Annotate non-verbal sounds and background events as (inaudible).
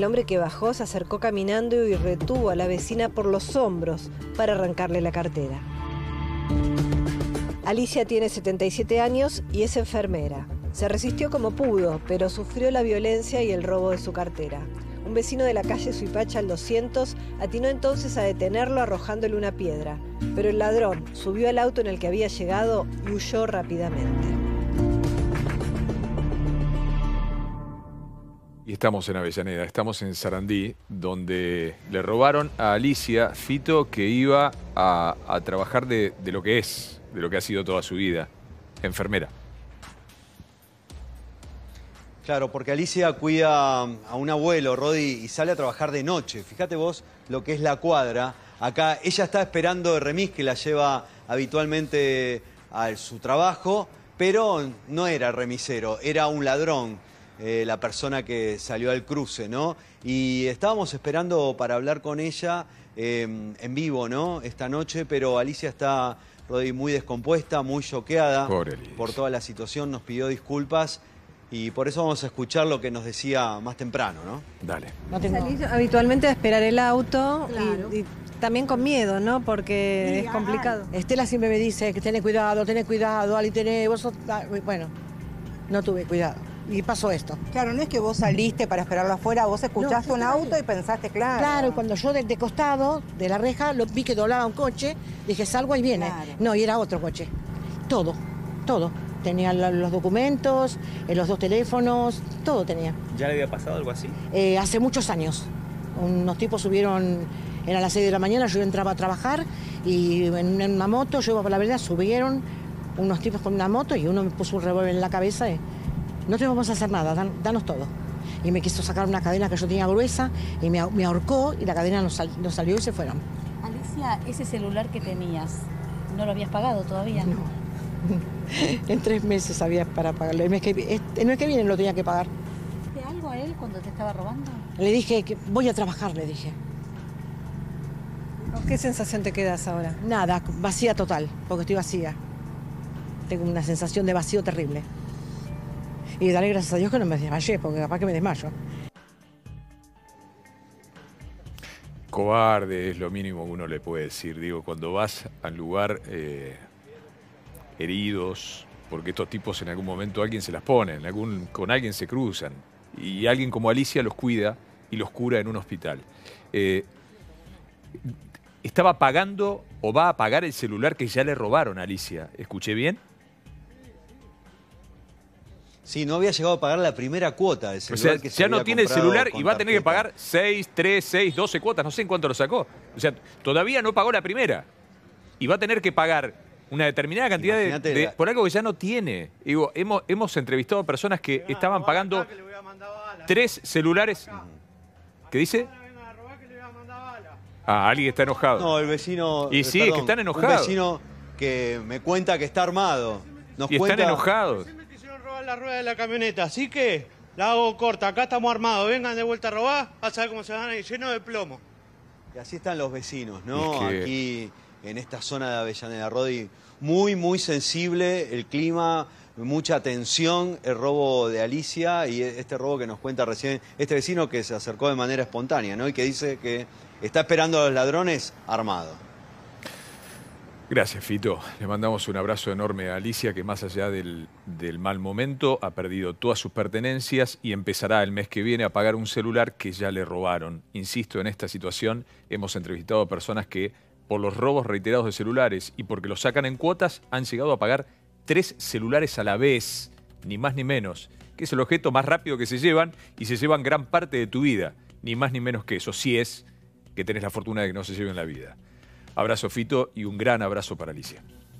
El hombre que bajó se acercó caminando y retuvo a la vecina por los hombros para arrancarle la cartera. Alicia tiene 77 años y es enfermera. Se resistió como pudo, pero sufrió la violencia y el robo de su cartera. Un vecino de la calle Suipacha al 200 atinó entonces a detenerlo arrojándole una piedra, pero el ladrón subió al auto en el que había llegado y huyó rápidamente. Y estamos en Avellaneda, estamos en Sarandí, donde le robaron a Alicia Fito que iba a, trabajar de, lo que es, de lo que ha sido toda su vida, enfermera. Claro, porque Alicia cuida a un abuelo, Rodi, y sale a trabajar de noche. Fíjate vos lo que es la cuadra. Acá ella está esperando a remis que la lleva habitualmente a su trabajo, pero no era remisero, era un ladrón eh, la persona que salió al cruce, ¿no? Y estábamos esperando para hablar con ella em, en vivo, ¿no? Esta noche, pero Alicia está muy descompuesta, muy choqueada por toda la situación, nos pidió disculpas. Y por eso vamos a escuchar lo que nos decía más temprano, ¿no? Dale. habitualmente a esperar el auto y, también con miedo, ¿no? Porque es complicado. Estela siempre me dice que tenés cuidado, tenés cuidado, Ali, tenés, vos ah, Bueno, no tuve cuidado y pasó esto. Claro, no es que vos saliste para esperarlo afuera, vos escuchaste un auto y pensaste, claro. Claro, cuando yo de, costado, de la reja, lo, vi que doblaba un coche, dije, salgo y viene. No, y era otro coche. Todo, todo. Tenía los documentos, eh, los dos teléfonos, todo tenía. ¿Ya le había pasado algo así? Eh, hace muchos años. Unos tipos subieron, a las 6 de la mañana, yo entraba a trabajar y en una moto, yo iba por la vereda, subieron unos tipos con una moto y uno me puso un revólver en la cabeza no te vamos a hacer nada, danos todo. Y me quiso sacar una cadena que yo tenía gruesa y me, ahorcó y la cadena nos, salió y se fueron. Alicia, ese celular que tenías, ¿no lo habías pagado todavía? No. (laughs) en tres meses había para pagarlo. El mes, que, el que viene lo tenía que pagar. algo a él cuando te estaba robando? Le dije que voy a trabajar, le dije. ¿Qué sensación te quedas ahora? Nada, vacía total, porque estoy vacía. Tengo una sensación de vacío terrible y dale gracias a Dios que no me desmayé, porque capaz que me desmayo. Cobarde es lo mínimo que uno le puede decir. Digo, cuando vas al lugar eh, heridos, porque estos tipos en algún momento alguien se las pone, con alguien se cruzan, y alguien como Alicia los cuida y los cura en un hospital. Eh, estaba pagando o va a pagar el celular que ya le robaron a Alicia. ¿Escuché bien? Sí, no había llegado a pagar la primera cuota de pues celular. O sea, que ya no tiene el celular y va a tener que pagar 6, 3, 6, 12 cuotas. No sé en cuánto lo sacó. O sea, todavía no pagó la primera. Y va a tener que pagar una determinada cantidad de, por algo que ya no tiene. Digo, hemos, entrevistado a personas que estaban pagando tres celulares. ¿Qué dice? Ah, alguien está enojado. No, el vecino... Y sí, es que están enojados. Un vecino que me cuenta que está armado. y están enojados la rueda de la camioneta, así que la hago corta. Acá estamos armados, vengan de vuelta a robar, vas a saber cómo se van a ir de plomo. Y así están los vecinos, ¿no? Aquí en esta zona de Avellaneda, Rodi, muy, muy sensible el clima, mucha tensión, el robo de Alicia y este robo que nos cuenta recién este vecino que se acercó de manera espontánea, ¿no? Y que dice que está esperando a los ladrones armados. Gracias, Fito. Le mandamos un abrazo enorme a Alicia, que más allá del, mal momento ha perdido todas sus pertenencias y empezará el mes que viene a pagar un celular que ya le robaron. Insisto, en esta situación hemos entrevistado a personas que, por los robos reiterados de celulares y porque los sacan en cuotas, han llegado a pagar tres celulares a la vez, ni más ni menos, que es el objeto más rápido que se llevan y se llevan gran parte de tu vida, ni más ni menos que eso, si es que tenés la fortuna de que no se lleven la vida. Abrazo Fito y un gran abrazo para Alicia.